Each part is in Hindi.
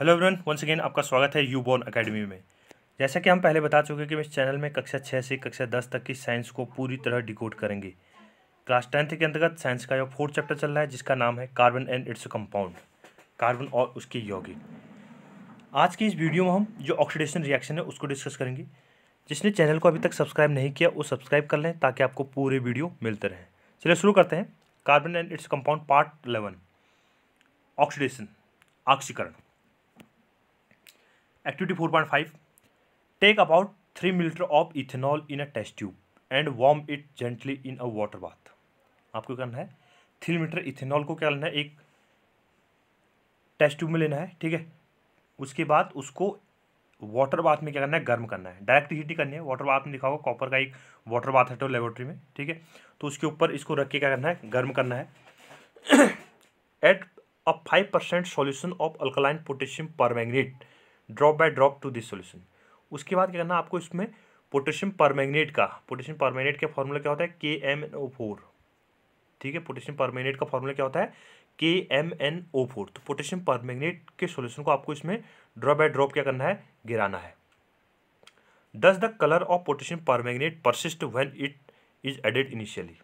हेलो एवरीवन वंस अगेन आपका स्वागत है यू बॉर्न अकेडमी में जैसा कि हम पहले बता चुके हैं कि इस चैनल में कक्षा छः से कक्षा दस तक की साइंस को पूरी तरह डिकोड करेंगे क्लास टेंथ के अंतर्गत साइंस का यह फोर्थ चैप्टर चल रहा है जिसका नाम है carbon and its compound carbon और उसकी यौगिक आज की इस वीडियो में हम जो ऑक्सीडेशन रिएक्शन है उसको डिस्कस करेंगे जिसने चैनल को अभी तक सब्सक्राइब नहीं किया वो सब्सक्राइब कर लें ताकि आपको पूरे वीडियो मिलते रहें चलिए शुरू करते हैं carbon and its compound part eleven oxidation ऑक्सीकरण activity four point five take about three millilitre of ethanol in a test tube and warm it gently in a water bath आपको करना है थ्री मीटर इथेनॉल को क्या लेना है एक टेस्ट ट्यूब में लेना है ठीक है उसके बाद उसको वाटर बाथ में क्या करना है गर्म करना है डायरेक्ट हीट ही करनी है वाटर बाथ में दिखा होगा कॉपर का एक वाटर बाथ है तो लेबोरेटरी में ठीक है तो उसके ऊपर इसको रख के क्या करना है गर्म करना है add a five percent solution of alkaline potassium permanganate drop by drop to this solution उसके बाद क्या करना आपको इसमें पोटेशियम परमैग्नेट का पोटेशियम परमैग्नेट का फॉर्मूला क्या होता है K M N O four ठीक है पोटेशियम परमैग्नेट का फॉर्मूला क्या होता है K M N O four तो पोटेशियम परमैग्नेट के सोल्यूशन को आपको इसमें ड्रॉप बाय ड्रॉप क्या करना है गिराना है does the colour of potassium permanganate persist when it is added initially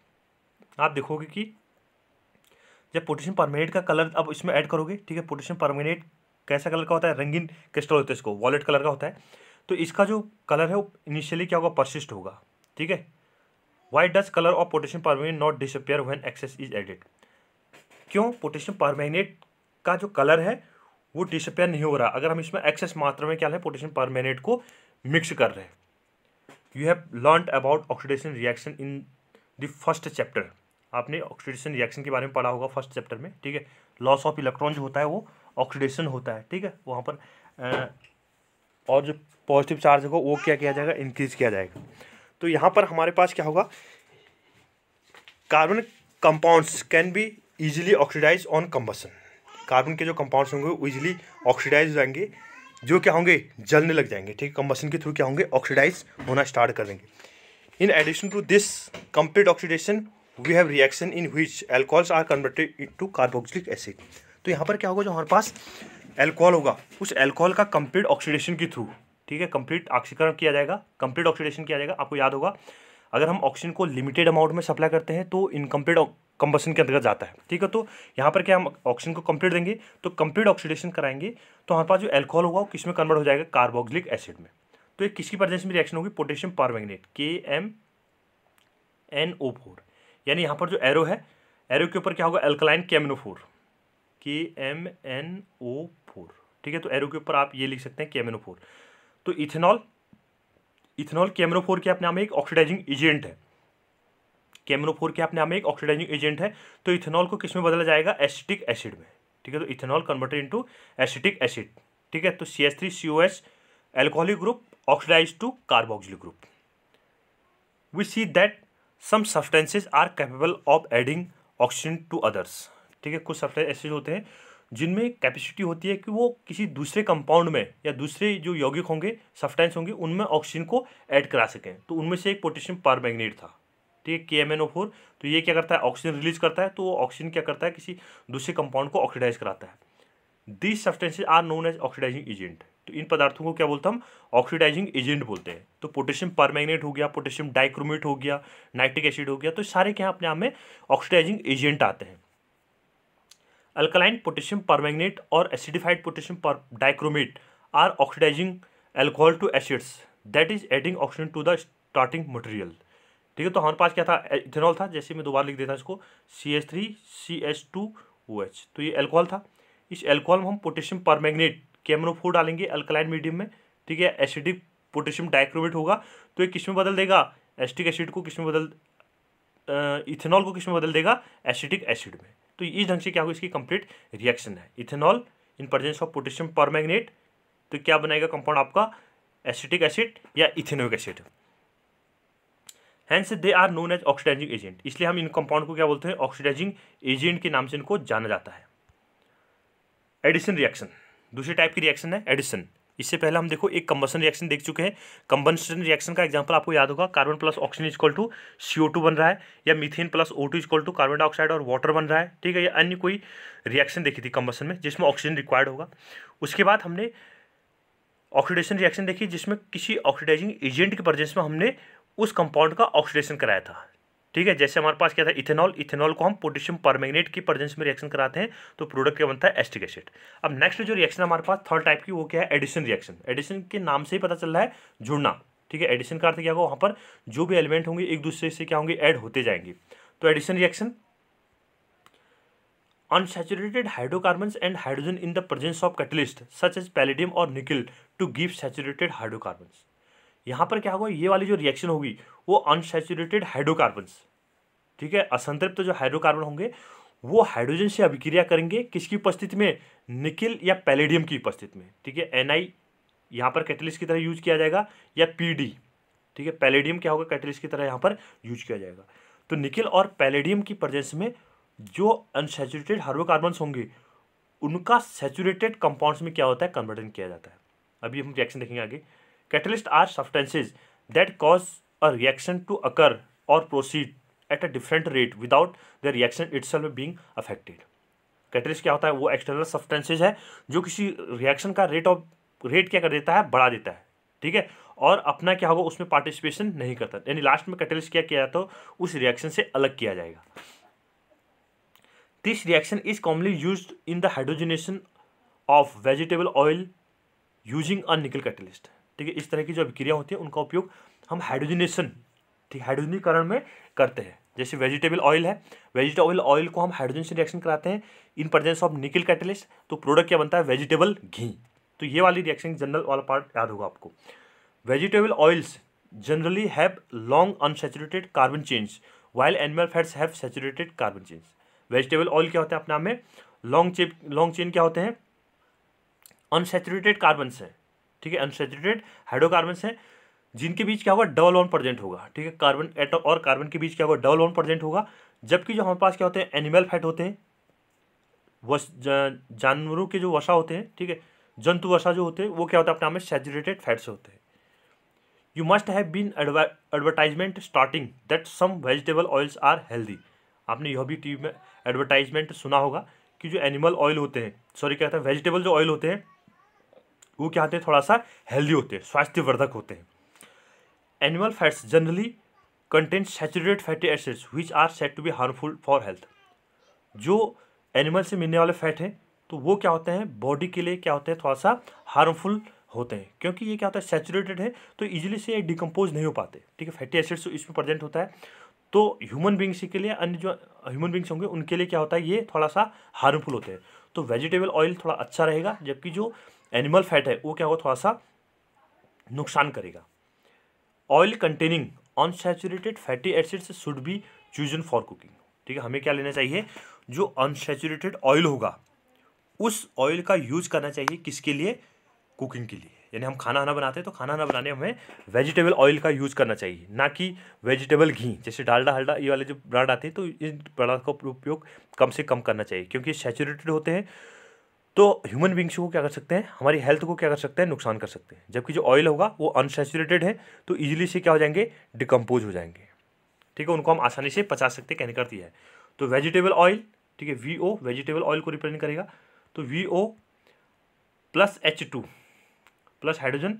आप देखोगे कि जब पोटेशियम परमैग्नेट का कलर अब इसमें ऐड करोगे ठीक है पोटेशियम परमैग्नेट कैसा कलर का होता है रंगीन क्रिस्टल होता है इसको वॉलेट कलर का होता है तो इसका जो कलर है वो इनिशियली क्या होगा परसिस्ट होगा ठीक है why does colour of potassium permanganate not disappear when excess is added क्यों पोटेशियम परमेनेट का जो कलर है वो डिसअपियर नहीं हो रहा अगर हम इसमें एक्सेस मात्रा में क्या है पोटेशियम परमेनेट को मिक्स कर रहे हैं you have learn about oxidation reaction in the first chapter आपने ऑक्सीडेशन रिएक्शन के बारे में पढ़ा होगा फर्स्ट चैप्टर में ठीक है लॉस ऑफ इलेक्ट्रॉन जो होता है वो ऑक्सीडेशन होता है ठीक है वहाँ पर और जो पॉजिटिव चार्ज होगा वो क्या किया जाएगा इंक्रीज किया जाएगा तो यहाँ पर हमारे पास क्या होगा carbon compounds can be easily oxidise on combustion carbon के जो कंपाउंड्स होंगे वो ईजिली ऑक्सीडाइज हो जाएंगे जो क्या होंगे जलने लग जाएंगे ठीक है कम्बसन के थ्रू क्या होंगे ऑक्सीडाइज होना स्टार्ट करेंगे in addition to this complete oxidation we have reaction in which alcohols are converted to carboxylic acid तो यहाँ पर क्या होगा जो हमारे पास एल्कोहल होगा उस एल्कोहल का कंप्लीट ऑक्सीडेशन के थ्रू ठीक है कंप्लीट ऑक्सीकरण किया जाएगा कंप्लीट ऑक्सीडेशन किया जाएगा आपको याद होगा अगर हम ऑक्सीजन को लिमिटेड अमाउंट में सप्लाई करते हैं तो इनकम्प्लीट कंबसन के अंतर्गत जाता है ठीक है तो यहाँ पर क्या हम ऑक्सीजन को कंप्लीट देंगे तो कंप्लीट ऑक्सीडेशन कराएंगे तो हमारे पास जो एल्कोहल होगा वो किस में कन्वर्ट हो जाएगा कार्बोक्सिलिक एसिड में तो ये किसकी प्रेजेंस में रिएक्शन होगी पोटेशियम पारमैग्नेट के एम एन ओ फोर यानी यहाँ पर जो एरो है एरो के ऊपर क्या होगा एल्कलाइन केमिनोफोर के एम एन ओ फोर ठीक है तो एरो के ऊपर आप ये लिख सकते हैं ओ फोर तो इथेनॉल इथेनॉल कैमनो फोर के अपने आप में एक ऑक्सीडाइजिंग एजेंट है कैमनो फोर के अपने आप में एक ऑक्सीडाइजिंग एजेंट है तो इथेनॉल को किस में बदला जाएगा एसिटिक एसिड में ठीक है तो ethanol converted into acetic acid ठीक है तो C S three C O S alcoholic group oxidise to carboxylic group we see that some substances are capable of adding oxygen to others ठीक है कुछ सब्सटेंस ऐसे होते हैं जिनमें कैपेसिटी होती है कि वो किसी दूसरे कंपाउंड में या दूसरे जो यौगिक होंगे सब्सटेंस होंगे उनमें ऑक्सीजन को ऐड करा सकें तो उनमें से एक पोटेशियम पार मैग्नेट था ठीक है K M N O four तो ये क्या करता है ऑक्सीजन रिलीज करता है तो वो ऑक्सीजन क्या करता है किसी दूसरे कंपाउंड को ऑक्सीडाइज कराता है this substances are known as oxidising agent तो इन पदार्थों को क्या बोलते हम ऑक्सीडाइजिंग एजेंट बोलते हैं तो पोटेशियम पर हो गया पोटेशियम डाइक्रोमेट हो गया नाइट्रिक एसिड हो गया तो सारे क्या अपने आप में ऑक्सीडाइजिंग एजेंट आते हैं अल्कलाइन पोटेशियम परमैंगनेट और एसिडिफाइड पोटेशियम पर dichromate are oxidising alcohol to acids that is adding oxygen to the starting material ठीक है तो हमारे पास क्या था इथेनॉल था जैसे मैं दोबारा लिख देता इसको C S three C S two O H तो ये एल्कोहल था इस एल्कोहल में हम पोटेशियम परमैंगनेट कैमरोफोर डालेंगे अल्कलाइन मीडियम में ठीक है एसिडिक पोटेशियम डाइक्रोमेट होगा तो ये किस में बदल देगा एस्टिक एसिड को किसमें बदल इथेनॉल को किसमें बदल देगा एसिडिक एसिड में तो इस ढंग से क्या होगा इसकी कंप्लीट रिएक्शन है ethanol in presence of potassium पर तो क्या बनाएगा कंपाउंड आपका एसिटिक एसिड या ethanoic acid hence they are known as oxidising agent इसलिए हम इन कंपाउंड को क्या बोलते हैं ऑक्सीडाइजिंग एजेंट के नाम से इनको जाना जाता है एडिसन रिएक्शन दूसरे टाइप की रिएक्शन है एडिसन इससे पहले हम देखो एक कंबसन रिएक्शन देख चुके हैं कंबसन रिएक्शन का एग्जांपल आपको याद होगा carbon plus oxygen equal to C बन रहा है या methane plus O two equal to carbon dioxide और वाटर बन रहा है ठीक है या अन्य कोई रिएक्शन देखी थी कंबसन में जिसमें ऑक्सीजन रिक्वायर्ड होगा उसके बाद हमने ऑक्सीडेशन रिएक्शन देखी जिसमें किसी ऑक्सीडाइजिंग एजेंट के प्रजेंस में हमने उस कंपाउंड का ऑक्सीडेशन कराया था ठीक है जैसे हमारे पास क्या था इथेनॉल इथेनॉल को हम पोटेशियम परमैग्नेट की प्रजेंस में रिएक्शन कराते हैं तो प्रोडक्ट क्या बनता है एस्टिक एसिड अब नेक्स्ट जो रिएक्शन हमारे पास थर्ड टाइप की वो क्या है एडिशन रिएक्शन एडिशन के नाम से ही पता चल रहा है जुड़ना ठीक है एडिशन का अर्थ क्या होगा वहाँ पर जो भी एलिमेंट होंगे एक दूसरे से क्या होंगे ऐड होते जाएंगे तो addition reaction unsaturated hydrocarbon and hydrogen in the presence of catalyst such as palladium और nickel to give saturated hydrocarbon यहाँ पर क्या होगा ये वाली जो रिएक्शन होगी वो अनसेचुरेटेड हाइड्रोकार्बन ठीक है असंतृप्त तो जो हाइड्रोकार्बन होंगे वो हाइड्रोजन से अभिक्रिया करेंगे किसकी उपस्थिति में निकिल या पैलेडियम की उपस्थिति में ठीक है एन आई यहाँ पर कैटलिस्ट की तरह यूज किया जाएगा या पी डी ठीक है पैलेडियम क्या होगा कैटलिस्ट की तरह यहाँ पर यूज किया जाएगा तो निकिल और पैलेडियम की प्रजेंस में जो अनसेचुरेटेड हाइड्रोकार्बन्स होंगे उनका सेचुरेटेड कंपाउंड्स में क्या होता है कन्वर्जन किया जाता है अभी हम रिएक्शन देखेंगे आगे catalyst are substances that cause a reaction to occur or proceed at a different rate without the reaction itself being affected. Catalyst क्या होता है वो एक्सटर्नल सब्सटेंसेज है जो किसी रिएक्शन का रेट ऑफ रेट क्या कर देता है बढ़ा देता है ठीक है और अपना क्या होगा उसमें पार्टिसिपेशन नहीं करता यानी लास्ट में कैटलिस्ट क्या किया जाता तो है उस रिएक्शन से अलग किया जाएगा this reaction is commonly use in the hydrogenation of vegetable oil using a nickel catalyst ठीक है इस तरह की जो अभिक्रिया होती है उनका उपयोग हम हाइड्रोजनेशन ठीक हाइड्रोजनीकरण में करते हैं जैसे वेजिटेबल ऑयल है वेजिटेबल ऑयल को हम हाइड्रोजन से रिएक्शन कराते हैं in presence of nickel catalyst तो प्रोडक्ट क्या बनता है वेजिटेबल घी तो ये वाली रिएक्शन जनरल वाला पार्ट याद होगा आपको vegetable oils generally have long unsaturated carbon chains while animal fats have saturated carbon chains vegetable oil क्या होते हैं अपने आप में लॉन्ग चेप लॉन्ग चेन क्या होते हैं अनसेचुरेटेड कार्बन है ठीक है अनसेचुरेटेड हाइड्रोकार्बन है जिनके बीच क्या होगा डबल वन प्रेजेंट होगा ठीक है कार्बन एटम और कार्बन के बीच क्या होगा डबल वन परसेंट होगा जबकि जो हमारे पास क्या होते हैं एनिमल फैट होते हैं जानवरों के जो वसा होते हैं ठीक है जंतु वसा जो होते हैं वो क्या होता है अपने में सेचुरेटेड फैट्स होते हैं you must have been advertisement starting that some vegetable oils are healthy आपने यह भी टीवी में एडवर्टाइजमेंट सुना होगा कि जो एनिमल ऑयल होते हैं सॉरी क्या होता है वेजिटेबल जो ऑयल होते हैं वो क्या होते हैं थोड़ा सा हेल्दी होते हैं स्वास्थ्यवर्धक होते हैं animal fats generally content saturated fatty acids which are said to be harmful for health जो एनिमल से मिलने वाले फैट हैं तो वो क्या होते हैं बॉडी के लिए क्या होते हैं थोड़ा सा हार्मफुल होते हैं क्योंकि ये क्या होता है सेचुरेटेड है तो ईजिली से ये डिकम्पोज नहीं हो पाते ठीक है फैटी एसिड्स तो इसमें प्रेजेंट होता है तो ह्यूमन बींग्स के लिए अन्य जो ह्यूमन बींग्स होंगे उनके लिए क्या होता है ये थोड़ा सा हार्मफुल होते हैं तो वेजिटेबल ऑयल थोड़ा अच्छा रहेगा जबकि जो एनिमल फैट है वो क्या होगा थोड़ा सा नुकसान करेगा oil containing unsaturated fatty acids should be chosen for cooking ठीक है हमें क्या लेना चाहिए जो अनसेचुरेटेड ऑयल होगा उस ऑयल का यूज करना चाहिए किसके लिए कुकिंग के लिए यानी हम खाना आना बनाते हैं तो खाना आना बनाने हमें वेजिटेबल ऑयल का यूज़ करना चाहिए ना कि वेजिटेबल घी जैसे डालडा हल्डा ये वाले जो ब्रांड आते हैं तो इन प्रोडक्ट का उपयोग कम से कम करना चाहिए क्योंकि सेचुरेटेड होते हैं तो ह्यूमन बींग्स को क्या कर सकते हैं हमारी हेल्थ को क्या कर सकते हैं नुकसान कर सकते हैं जबकि जो ऑयल होगा वो अनसेचुरेटेड है तो ईजिली से क्या हो जाएंगे डिकम्पोज हो जाएंगे ठीक है उनको हम आसानी से पचा सकते हैं कहने कर दिया है तो वेजिटेबल ऑयल ठीक है वी ओ वेजिटेबल ऑयल को रिप्रेजेंट करेगा तो V O plus H two plus hydrogen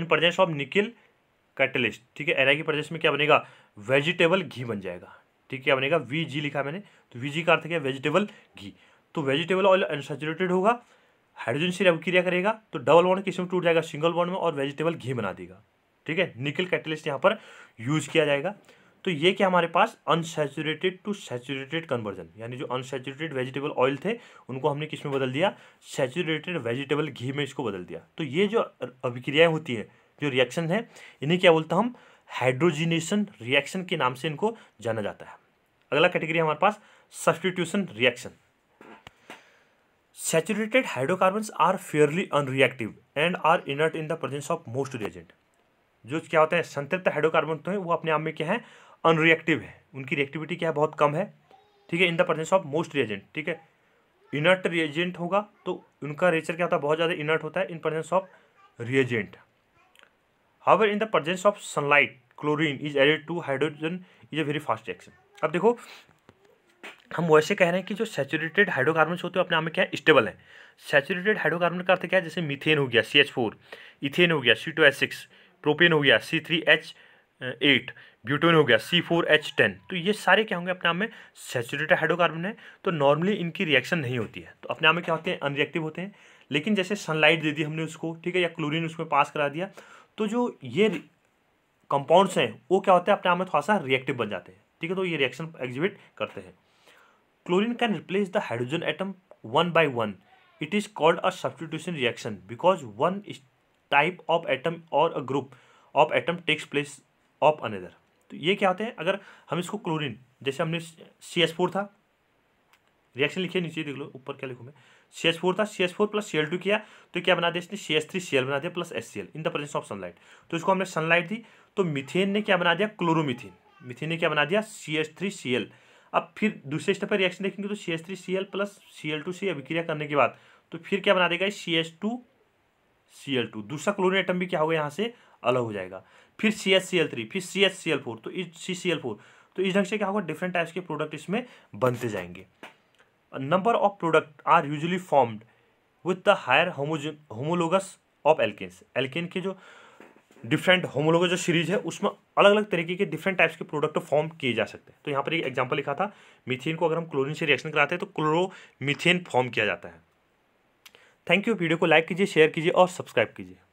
in presence of nickel catalyst ठीक है एनआई की प्रदेश में क्या बनेगा वेजिटेबल घी बन जाएगा ठीक है क्या बनेगा वी जी लिखा मैंने तो वी जी का अर्थ क्या है वेजिटेबल घी तो वेजिटेबल ऑयल अनसेचुरेटेड होगा हाइड्रोजन से क्रिया करेगा तो डबल बॉन्ड में टूट जाएगा सिंगल बॉन्ड में और वेजिटेबल घी बना देगा ठीक है निकल कैटलिस्ट यहाँ पर यूज किया जाएगा तो ये क्या हमारे पास अनसेचुरेटेड टू सेचुरेटेड कन्वर्जन यानी जो अनसेचुरेटेड वेजिटेबल ऑयल थे उनको हमने किस में बदल दिया सेचुरेटेड वेजिटेबल घी में इसको बदल दिया तो ये जो अभिक्रियाएं होती हैं जो रिएक्शन है इन्हें क्या बोलते हम हाइड्रोजिनेशन रिएक्शन के नाम से इनको जाना जाता है अगला कैटेगरी हमारे पास substitution reaction Saturated hydrocarbons are fairly unreactive and are inert in the presence of most reagent जो क्या होते हैं संतृप्त हाइड्रोकार्बन तो हैं वो अपने आप में क्या है अनरिएक्टिव है उनकी रिएक्टिविटी क्या है बहुत कम है ठीक है in the presence of most reagent ठीक है इनर्ट रिएजेंट होगा तो उनका रेचर क्या होता है बहुत ज़्यादा इनर्ट होता है in presence of reagent however in the presence of sunlight chlorine is added to hydrogen is a very fast reaction अब देखो हम वैसे कह रहे हैं कि जो सेचुरेटेड हाइड्रोकार्बन होते हैं अपने आप में क्या स्टेबल है सैचुरेटेड हाइड्रोकार्बन का अर्थ क्या है जैसे मीथेन हो गया सी एच फोर इथेन हो गया C two H six propane हो गया C three H eight butane हो गया सी फोर एच टेन तो ये सारे क्या होंगे अपने आप में सेचुरेटेड हाइड्रोकार्बन है तो नॉर्मली इनकी रिएक्शन नहीं होती है तो अपने आप में क्या होते हैं अनरिएक्टिव होते हैं लेकिन जैसे सनलाइट दे दी हमने उसको ठीक है या क्लोरिन उसमें पास करा दिया तो जो ये कंपाउंड्स हैं वो क्या होते हैं अपने आप में थोड़ा सा रिएक्टिव बन जाते हैं ठीक है तो ये रिएक्शन एग्जिबिट करते हैं chlorine can replace the hydrogen atom one by one it is called a substitution reaction because one type of atom और a group of atom takes place of another तो ये क्या होते हैं अगर हम इसको क्लोरीन जैसे हमने सी एस फोर था रिएक्शन लिखिए नीचे देख लो ऊपर क्या लिखूँ मैं सी एस फोर था C S four plus C L two किया तो क्या बना दिया इसने C S three C L बना दिया plus S C L in the presence of sunlight तो इसको हमने सनलाइट दी तो मिथेन ने क्या बना दिया क्लोरोमिथिन मिथेन ने क्या बना दिया C S three C L अब फिर दूसरे स्टेप पर रिएक्शन देखेंगे तो C S three C L plus C L two से अभिक्रिया करने के बाद तो फिर क्या बना देगा C S two C L two दूसरा क्लोरिन आइटम भी क्या होगा यहाँ से अलग हो जाएगा फिर C S C L three फिर C S C L four तो सी सी एल फोर तो इस ढंग से क्या होगा डिफरेंट टाइप्स के प्रोडक्ट इसमें बनते जाएंगे number of product are usually formed with the higher homos homologous of alkanes alkane के जो डिफरेंट होमोलोगो जो सीरीज है उसमें अलग अलग तरीके के डिफरेंट टाइप्स के प्रोडक्ट तो फॉर्म किए जा सकते हैं तो यहाँ पर एक एग्जाम्पल लिखा था मिथेन को अगर हम क्लोरीन से रिएक्शन कराते हैं तो क्लोरोमिथेन फॉर्म किया जाता है थैंक यू वीडियो को लाइक कीजिए शेयर कीजिए और सब्सक्राइब कीजिए